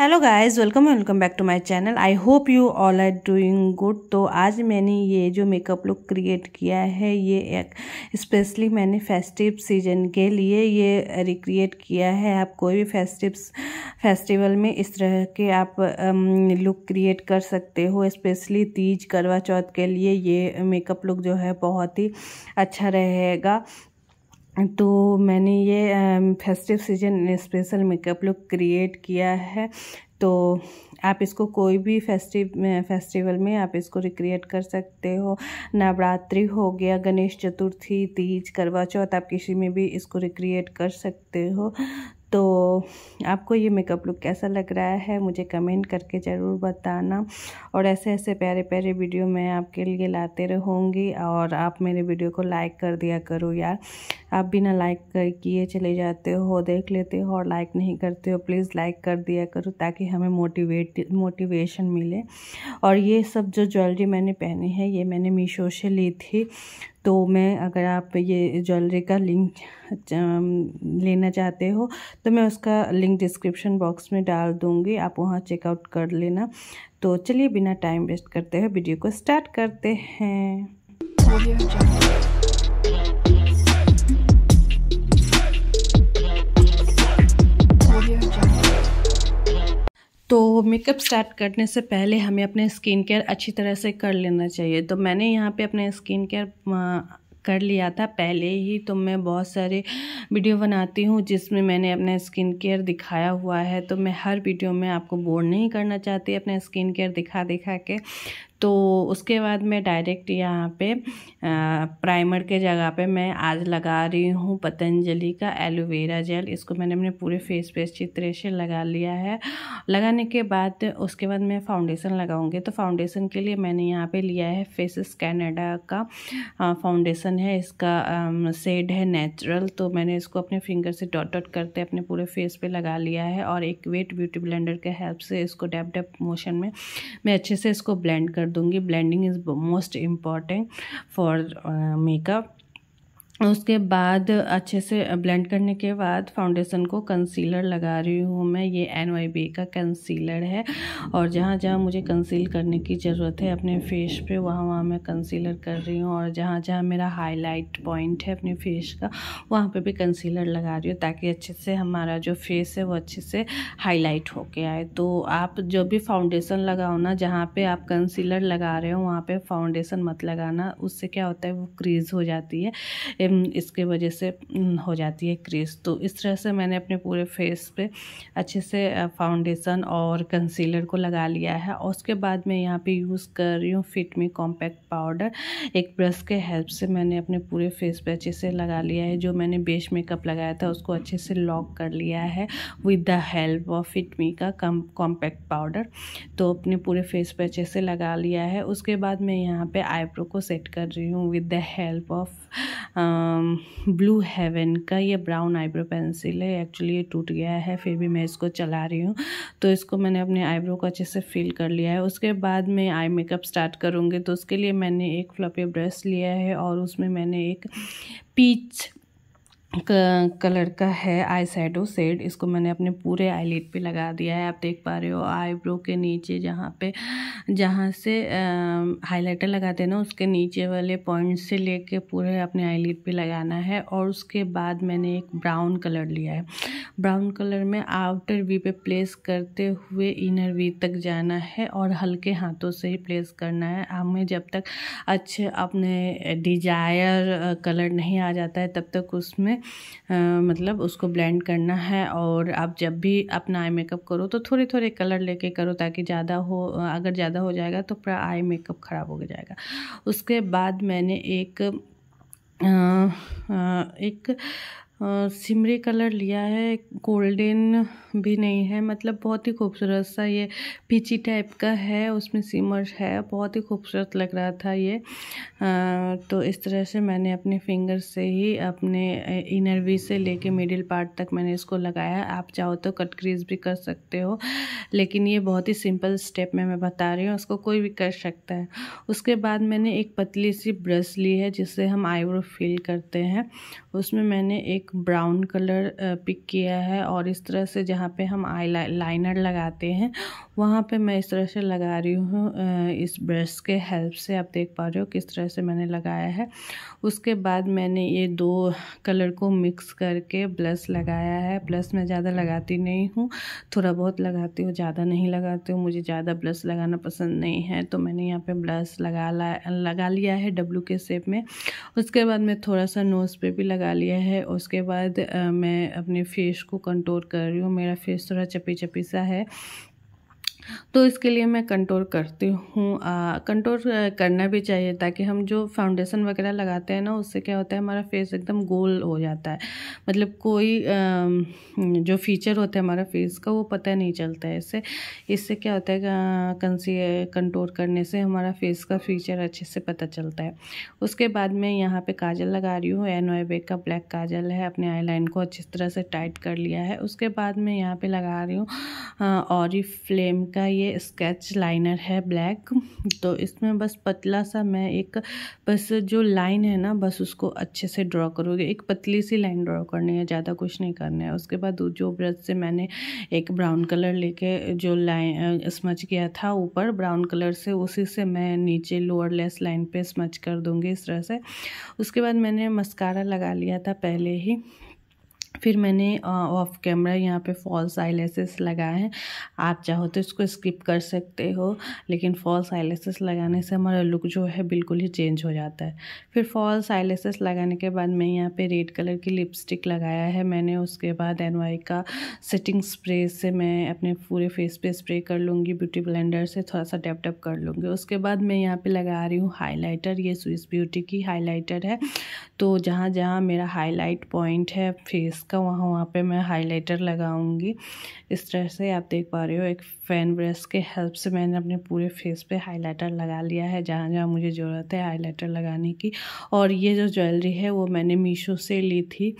hello guys welcome welcome back to my channel I hope you all are doing good तो आज मैंने ये जो मेकअप लुक क्रिएट किया है ये एक स्पेशली मैंने फेस्टिव सीजन के लिए ये रिक्रिएट किया है आप कोई भी फेस्टिव फेस्टिवल में इस तरह के आप लुक um, क्रिएट कर सकते हो स्पेशली तीज करवा चौथ के लिए ये मेकअप लुक जो है बहुत ही अच्छा रहेगा तो मैंने ये festive season special makeup look create किया है तो आप इसको कोई भी फेस्टिव फेस्टिवल में आप इसको रिक्रिएट कर सकते हो नवरात्रि हो गया गणेश चतुर्थी तीज करवा चौथ आप किसी में भी इसको रिक्रिएट कर सकते हो तो आपको ये मेकअप लुक कैसा लग रहा है मुझे कमेंट करके ज़रूर बताना और ऐसे ऐसे प्यारे प्यारे वीडियो मैं आपके लिए लाते रहूँगी और आप मेरे वीडियो को लाइक कर दिया करो यार आप बिना लाइक किए चले जाते हो देख लेते हो और लाइक नहीं करते हो प्लीज़ लाइक कर दिया करो ताकि हमें मोटिवेट मोटिवेशन मिले और ये सब जो ज्वेलरी मैंने पहनी है ये मैंने मीशो से ली थी तो मैं अगर आप ये ज्वेलरी का लिंक लेना चाहते हो तो मैं उसका लिंक डिस्क्रिप्शन बॉक्स में डाल दूँगी आप वहाँ चेकआउट कर लेना तो चलिए बिना टाइम वेस्ट करते हुए वीडियो को स्टार्ट करते हैं तो मेकअप स्टार्ट करने से पहले हमें अपने स्किन केयर अच्छी तरह से कर लेना चाहिए तो मैंने यहाँ पे अपने स्किन केयर कर लिया था पहले ही तो मैं बहुत सारे वीडियो बनाती हूँ जिसमें मैंने अपना स्किन केयर दिखाया हुआ है तो मैं हर वीडियो में आपको बोर नहीं करना चाहती अपना स्किन केयर दिखा दिखा के तो उसके बाद मैं डायरेक्ट यहाँ पे प्राइमर के जगह पे मैं आज लगा रही हूँ पतंजलि का एलोवेरा जेल इसको मैंने अपने पूरे फेस पे अच्छी तरह से लगा लिया है लगाने के बाद उसके बाद मैं फाउंडेशन लगाऊंगी तो फाउंडेशन के लिए मैंने यहाँ पे लिया है फेसिस कैनेडा का फाउंडेशन है इसका सेड है नेचुरल तो मैंने इसको अपने फिंगर से डॉट डॉट करते अपने पूरे फेस पे लगा लिया है और एक वेट ब्यूटी ब्लेंडर के हेल्प से इसको डैप डैप मोशन में मैं अच्छे से इसको ब्लेंड कर दूंगी blending is most important for makeup उसके बाद अच्छे से ब्लेंड करने के बाद फाउंडेशन को कंसीलर लगा रही हूँ मैं ये एन का कंसीलर है और जहाँ जहाँ मुझे कंसील करने की ज़रूरत है अपने फेस पे वहाँ वहाँ मैं कंसीलर कर रही हूँ और जहाँ जहाँ मेरा हाईलाइट पॉइंट है अपने फेस का वहाँ पे भी कंसीलर लगा रही हूँ ताकि अच्छे से हमारा जो फेस है वो अच्छे से हाईलाइट होके आए तो आप जो भी फाउंडेशन लगाओ ना जहाँ पर आप कंसीलर लगा रहे हो वहाँ पर फाउंडेशन मत लगाना उससे क्या होता है वो क्रीज हो जाती है इसके वजह से हो जाती है क्रीज तो इस तरह से मैंने अपने पूरे फेस पे अच्छे से फाउंडेशन और कंसीलर को लगा लिया है और उसके बाद मैं यहाँ पे यूज़ कर रही हूँ फिट मी कॉम्पैक्ट पाउडर एक ब्रश के हेल्प से मैंने अपने पूरे फेस पे अच्छे से लगा लिया है जो मैंने बेस मेकअप लगाया था उसको अच्छे से लॉक कर लिया है with the help of Fit Me का कॉम्पैक्ट पाउडर तो अपने पूरे फेस पर अच्छे से लगा लिया है उसके बाद मैं यहाँ पर आईब्रो को सेट कर रही हूँ with the help of Blue um, Heaven का ये ब्राउन आईब्रो पेंसिल है एक्चुअली ये टूट गया है फिर भी मैं इसको चला रही हूँ तो इसको मैंने अपने आईब्रो को अच्छे से फिल कर लिया है उसके बाद मैं आई मेकअप स्टार्ट करूँगी तो उसके लिए मैंने एक फ्लपी ब्रश लिया है और उसमें मैंने एक पीच कलर का है आई सैडो सेड इसको मैंने अपने पूरे आई पे पर लगा दिया है आप देख पा रहे हो आईब्रो के नीचे जहाँ पे जहाँ से हाइलाइटर लगाते हैं ना उसके नीचे वाले पॉइंट से लेके पूरे अपने आई पे पर लगाना है और उसके बाद मैंने एक ब्राउन कलर लिया है ब्राउन कलर में आउटर वी पे प्लेस करते हुए इनर वी तक जाना है और हल्के हाथों से ही प्लेस करना है हमें जब तक अच्छे अपने डिजायर कलर नहीं आ जाता है तब तक उसमें आ, मतलब उसको ब्लेंड करना है और आप जब भी अपना आई मेकअप करो तो थोड़े थोड़े कलर लेके करो ताकि ज़्यादा हो अगर ज़्यादा हो जाएगा तो पूरा आई मेकअप ख़राब हो जाएगा उसके बाद मैंने एक आ, आ, एक सिमरी कलर लिया है गोल्डन भी नहीं है मतलब बहुत ही खूबसूरत सा ये पीची टाइप का है उसमें सिमर है बहुत ही खूबसूरत लग रहा था ये आ, तो इस तरह से मैंने अपने फिंगर से ही अपने इनर वी से लेके मिडिल पार्ट तक मैंने इसको लगाया आप चाहो तो कट क्रीज भी कर सकते हो लेकिन ये बहुत ही सिंपल स्टेप में मैं बता रही हूँ उसको कोई भी कर सकता है उसके बाद मैंने एक पतली सी ब्रश ली है जिससे हम आईब्रो फिल करते हैं उसमें मैंने एक ब्राउन कलर पिक किया है और इस तरह से जहाँ पे हम आई लाइनर लगाते हैं वहाँ पे मैं इस तरह से लगा रही हूँ इस ब्रश के हेल्प से आप देख पा रहे हो किस तरह से मैंने लगाया है उसके बाद मैंने ये दो कलर को मिक्स करके ब्लश लगाया है ब्लश मैं ज़्यादा लगाती नहीं हूँ थोड़ा बहुत लगाती हूँ ज़्यादा नहीं लगाती हूँ मुझे ज़्यादा ब्लश लगाना पसंद नहीं है तो मैंने यहाँ पर ब्लश लगा ला लगा लिया है डब्लू के शेप में उसके बाद मैं थोड़ा सा नोज़ पर भी लगा लिया है उसके उसके बाद मैं अपने फेस को कंटोर कर रही हूँ मेरा फेस थोड़ा चपी चपी सा है तो इसके लिए मैं कंट्रोल करती हूँ कंट्रोल करना भी चाहिए ताकि हम जो फाउंडेशन वगैरह लगाते हैं ना उससे क्या होता है हमारा फेस एकदम गोल हो जाता है मतलब कोई आ, जो फीचर होता है हमारा फेस का वो पता नहीं चलता है इससे इससे क्या होता है कंसी कंट्रोल करने से हमारा फेस का फीचर अच्छे से पता चलता है उसके बाद मैं यहाँ पर काजल लगा रही हूँ एन का ब्लैक काजल है अपने लाइन को अच्छी तरह से टाइट कर लिया है उसके बाद मैं यहाँ पर लगा रही हूँ और फ्लेम का ये स्केच लाइनर है ब्लैक तो इसमें बस पतला सा मैं एक बस जो लाइन है ना बस उसको अच्छे से ड्रॉ करूँगी एक पतली सी लाइन ड्रॉ करनी है ज़्यादा कुछ नहीं करना है उसके बाद जो ब्रश से मैंने एक ब्राउन कलर लेके जो लाइन स्मच किया था ऊपर ब्राउन कलर से उसी से मैं नीचे लोअर लेस लाइन पर स्मच कर दूँगी इस तरह से उसके बाद मैंने मस्कारा लगा लिया था पहले ही फिर मैंने ऑफ कैमरा यहाँ पे फॉल्स आईलेसेस लगाए हैं आप चाहो तो इसको स्किप कर सकते हो लेकिन फॉल्स आईलेसेस लगाने से हमारा लुक जो है बिल्कुल ही चेंज हो जाता है फिर फॉल्स आईलेसेस लगाने के बाद मैं यहाँ पे रेड कलर की लिपस्टिक लगाया है मैंने उसके बाद एन का सेटिंग स्प्रे से मैं अपने पूरे फेस पर स्प्रे कर लूँगी ब्यूटी ब्लेंडर से थोड़ा सा डेप डप कर लूँगी उसके बाद मैं यहाँ पर लगा रही हूँ हाईलाइटर ये स्विस ब्यूटी की हाईलाइटर है तो जहाँ जहाँ मेरा हाईलाइट पॉइंट है फेस का का वहाँ वहाँ पे मैं हाइलाइटर लगाऊंगी इस तरह से आप देख पा रहे हो एक फ़ैन ब्रश के हेल्प से मैंने अपने पूरे फेस पे हाइलाइटर लगा लिया है जहाँ जहाँ मुझे ज़रूरत है हाइलाइटर लगाने की और ये जो ज्वेलरी है वो मैंने मीशो से ली थी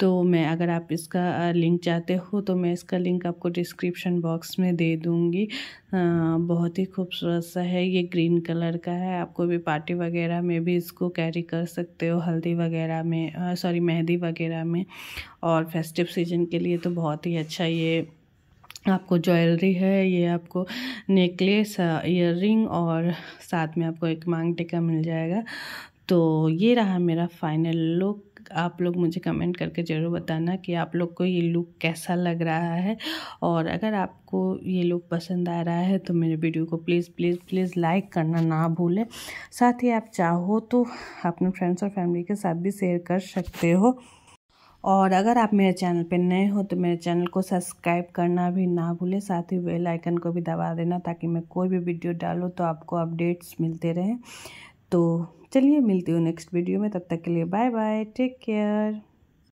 तो मैं अगर आप इसका लिंक चाहते हो तो मैं इसका लिंक आपको डिस्क्रिप्शन बॉक्स में दे दूँगी बहुत ही खूबसूरत सा है ये ग्रीन कलर का है आपको भी पार्टी वगैरह में भी इसको कैरी कर सकते हो हल्दी वगैरह में सॉरी मेहंदी वगैरह में और और फेस्टिव सीजन के लिए तो बहुत ही अच्छा ये आपको ज्वेलरी है ये आपको नेकलेस इयर और साथ में आपको एक मांग टिका मिल जाएगा तो ये रहा मेरा फाइनल लुक आप लोग मुझे कमेंट करके ज़रूर बताना कि आप लोग को ये लुक कैसा लग रहा है और अगर आपको ये लुक पसंद आ रहा है तो मेरे वीडियो को प्लीज़ प्लीज़ प्लीज़ लाइक करना ना भूलें साथ ही आप चाहो तो अपने फ्रेंड्स और फैमिली के साथ भी शेयर कर सकते हो और अगर आप मेरे चैनल पर नए हो तो मेरे चैनल को सब्सक्राइब करना भी ना भूलें साथ ही बेल आइकन को भी दबा देना ताकि मैं कोई भी वीडियो डालूँ तो आपको अपडेट्स मिलते रहें तो चलिए मिलती हूँ नेक्स्ट वीडियो में तब तक के लिए बाय बाय टेक केयर